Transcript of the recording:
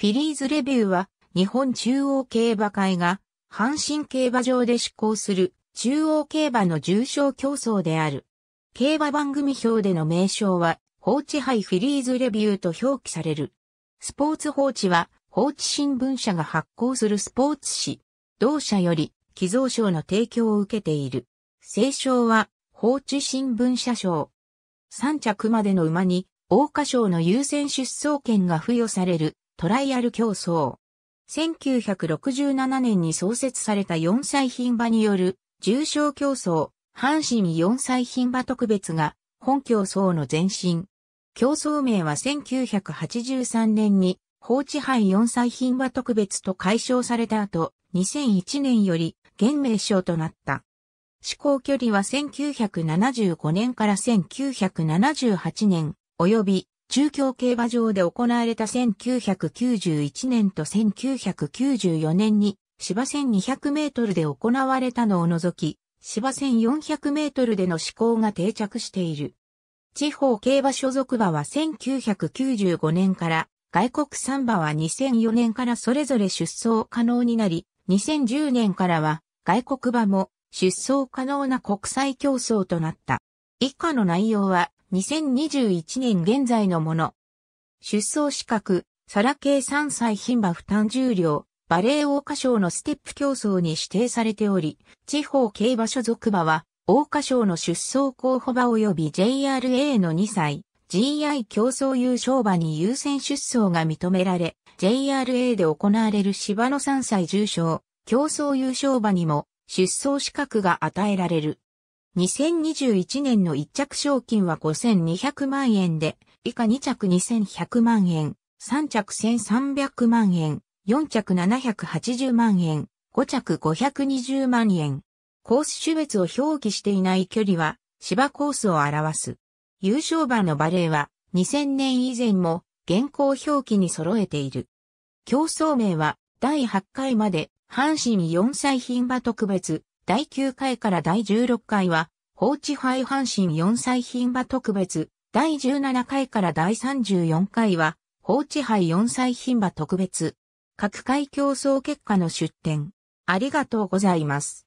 フィリーズレビューは、日本中央競馬会が、阪神競馬場で施行する、中央競馬の重賞競争である。競馬番組表での名称は、放置杯フィリーズレビューと表記される。スポーツ放置は、放置新聞社が発行するスポーツ誌。同社より、寄贈賞の提供を受けている。正賞は、放置新聞社賞。3着までの馬に、桜花賞の優先出走権が付与されるトライアル競争。1967年に創設された4歳品場による重賞競争、阪神4歳品場特別が本競争の前身。競争名は1983年に放置杯4歳品場特別と解消された後、2001年より現名称となった。試行距離は1975年から1978年、及び中京競馬場で行われた1991年と1994年に芝1200メートルで行われたのを除き、芝1400メートルでの施行が定着している。地方競馬所属馬は1995年から、外国産馬は2004年からそれぞれ出走可能になり、2010年からは外国馬も出走可能な国際競争となった。以下の内容は2021年現在のもの。出走資格、皿系3歳牝馬負担重量、バレー桜花賞のステップ競争に指定されており、地方競馬所属馬は、桜花賞の出走候補馬及び JRA の2歳、GI 競争優勝馬に優先出走が認められ、JRA で行われる芝の3歳重賞、競争優勝馬にも出走資格が与えられる。2021年の1着賞金は5200万円で、以下2着2100万円、3着1300万円、4着780万円、5着520万円。コース種別を表記していない距離は芝コースを表す。優勝馬のバレーは2000年以前も現行表記に揃えている。競争名は第8回まで阪神4歳品馬特別第9回から第16回は、放置廃阪神4歳牝馬特別、第17回から第34回は、放置杯4歳牝馬特別。各回競争結果の出展。ありがとうございます。